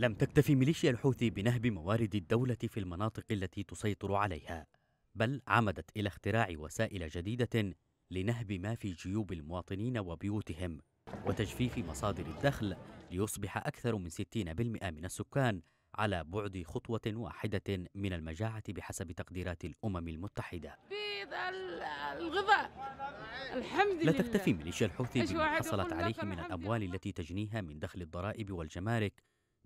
لم تكتفي ميليشيا الحوثي بنهب موارد الدولة في المناطق التي تسيطر عليها، بل عمدت إلى اختراع وسائل جديدة لنهب ما في جيوب المواطنين وبيوتهم، وتجفيف مصادر الدخل ليصبح أكثر من 60% من السكان على بعد خطوة واحدة من المجاعة بحسب تقديرات الأمم المتحدة الغذاء الحمد لا تكتفي ميليشيا الحوثي بما حصلت عليه من الأموال التي تجنيها من دخل الضرائب والجمارك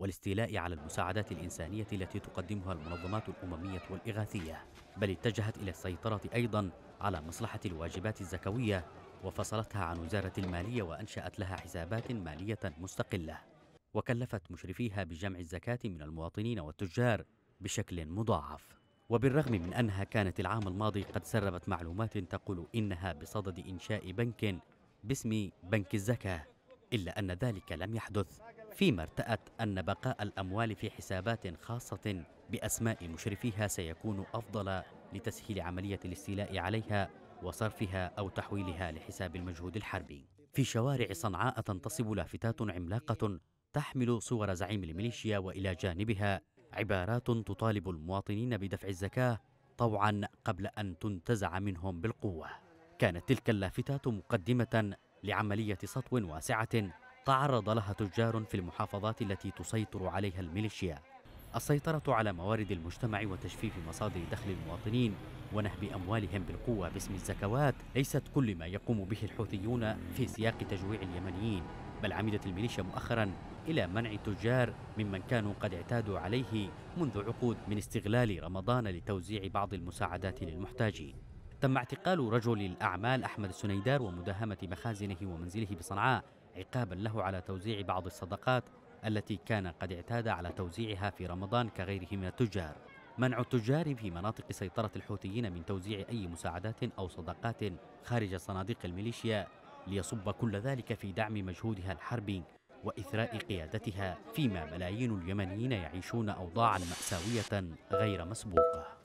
والاستيلاء على المساعدات الإنسانية التي تقدمها المنظمات الأممية والإغاثية بل اتجهت إلى السيطرة أيضا على مصلحة الواجبات الزكوية وفصلتها عن وزارة المالية وأنشأت لها حسابات مالية مستقلة وكلفت مشرفيها بجمع الزكاة من المواطنين والتجار بشكل مضاعف وبالرغم من أنها كانت العام الماضي قد سربت معلومات تقول إنها بصدد إنشاء بنك باسم بنك الزكاة إلا أن ذلك لم يحدث فيما ارتأت أن بقاء الأموال في حسابات خاصة بأسماء مشرفيها سيكون أفضل لتسهيل عملية الاستيلاء عليها وصرفها أو تحويلها لحساب المجهود الحربي في شوارع صنعاء تنتصب لافتات عملاقة تحمل صور زعيم الميليشيا وإلى جانبها عبارات تطالب المواطنين بدفع الزكاة طوعا قبل أن تنتزع منهم بالقوة كانت تلك اللافتات مقدمة لعملية سطو واسعة تعرض لها تجار في المحافظات التي تسيطر عليها الميليشيا السيطرة على موارد المجتمع وتجفيف مصادر دخل المواطنين ونهب أموالهم بالقوة باسم الزكوات ليست كل ما يقوم به الحوثيون في سياق تجويع اليمنيين بل عمدت الميليشيا مؤخرا إلى منع التجار ممن كانوا قد اعتادوا عليه منذ عقود من استغلال رمضان لتوزيع بعض المساعدات للمحتاجين تم اعتقال رجل الأعمال أحمد السنيدار ومداهمة مخازنه ومنزله بصنعاء عقابا له على توزيع بعض الصدقات التي كان قد اعتاد على توزيعها في رمضان كغيره من التجار منع التجار في مناطق سيطرة الحوثيين من توزيع أي مساعدات أو صدقات خارج صناديق الميليشيا ليصب كل ذلك في دعم مجهودها الحربي وإثراء قيادتها فيما ملايين اليمنيين يعيشون أوضاعا مأساوية غير مسبوقة